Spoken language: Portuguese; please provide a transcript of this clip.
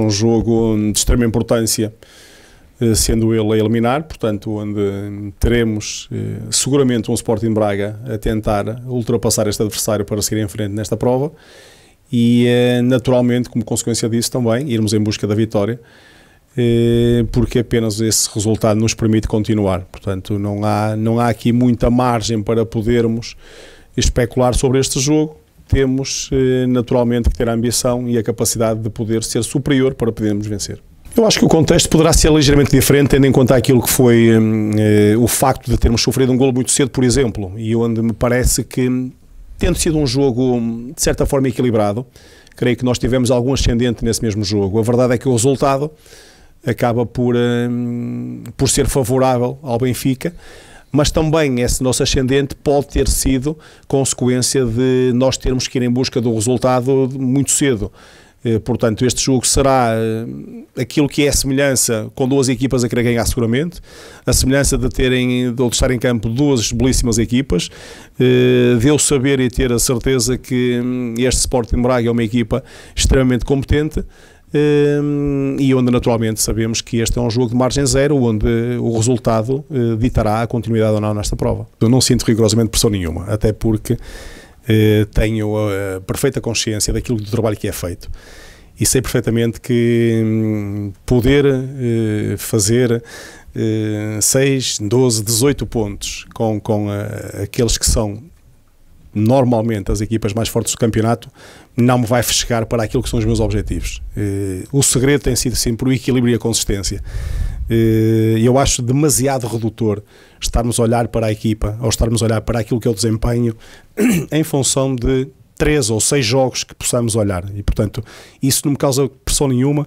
um jogo de extrema importância, eh, sendo ele a eliminar, portanto, onde teremos eh, seguramente um Sporting Braga a tentar ultrapassar este adversário para seguir em frente nesta prova e, eh, naturalmente, como consequência disso também, irmos em busca da vitória porque apenas esse resultado nos permite continuar. Portanto, não há, não há aqui muita margem para podermos especular sobre este jogo temos eh, naturalmente que ter a ambição e a capacidade de poder ser superior para podermos vencer. Eu acho que o contexto poderá ser ligeiramente diferente, tendo em conta aquilo que foi hum, eh, o facto de termos sofrido um golo muito cedo, por exemplo, e onde me parece que, tendo sido um jogo hum, de certa forma equilibrado, creio que nós tivemos algum ascendente nesse mesmo jogo. A verdade é que o resultado acaba por, eh, por ser favorável ao Benfica, mas também esse nosso ascendente pode ter sido consequência de nós termos que ir em busca do resultado muito cedo. Eh, portanto, este jogo será eh, aquilo que é a semelhança com duas equipas a querer ganhar seguramente, a semelhança de terem de estar em campo duas belíssimas equipas, eh, de eu saber e ter a certeza que hum, este Sporting Braga é uma equipa extremamente competente, Hum, e onde naturalmente sabemos que este é um jogo de margem zero, onde o resultado eh, ditará a continuidade ou não nesta prova. Eu não sinto rigorosamente pressão nenhuma, até porque eh, tenho a perfeita consciência daquilo do trabalho que é feito e sei perfeitamente que hum, poder eh, fazer 6, 12, 18 pontos com, com aqueles que são normalmente as equipas mais fortes do campeonato, não me vai chegar para aquilo que são os meus objetivos. Eh, o segredo tem sido sempre o equilíbrio e a consistência. Eh, eu acho demasiado redutor estarmos a olhar para a equipa ou estarmos a olhar para aquilo que é o desempenho em função de três ou seis jogos que possamos olhar. E, portanto, isso não me causa pressão nenhuma.